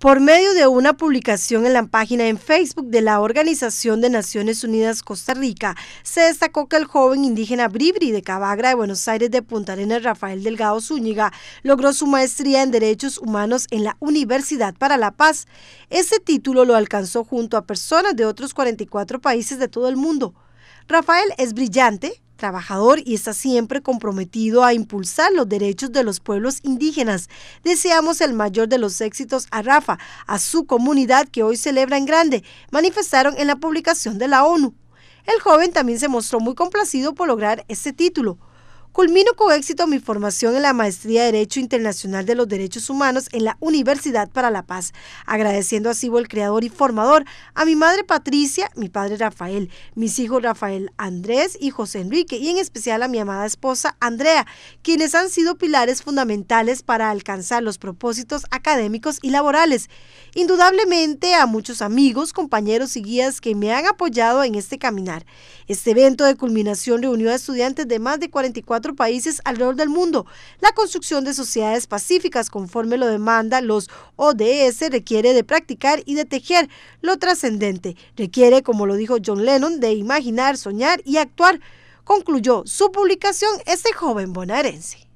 por medio de una publicación en la página en Facebook de la Organización de Naciones Unidas Costa Rica, se destacó que el joven indígena Bribri de Cabagra de Buenos Aires de Punta Arenas Rafael Delgado Zúñiga logró su maestría en Derechos Humanos en la Universidad para la Paz. Ese título lo alcanzó junto a personas de otros 44 países de todo el mundo. Rafael es brillante, trabajador y está siempre comprometido a impulsar los derechos de los pueblos indígenas. Deseamos el mayor de los éxitos a Rafa, a su comunidad que hoy celebra en grande, manifestaron en la publicación de la ONU. El joven también se mostró muy complacido por lograr este título. Culmino con éxito mi formación en la Maestría de Derecho Internacional de los Derechos Humanos en la Universidad para la Paz, agradeciendo a Cibo, el creador y formador, a mi madre Patricia, mi padre Rafael, mis hijos Rafael Andrés y José Enrique, y en especial a mi amada esposa Andrea, quienes han sido pilares fundamentales para alcanzar los propósitos académicos y laborales. Indudablemente a muchos amigos, compañeros y guías que me han apoyado en este caminar. Este evento de culminación reunió a estudiantes de más de 44 países alrededor del mundo. La construcción de sociedades pacíficas conforme lo demanda los ODS requiere de practicar y de tejer lo trascendente. Requiere, como lo dijo John Lennon, de imaginar, soñar y actuar. Concluyó su publicación este joven bonaerense.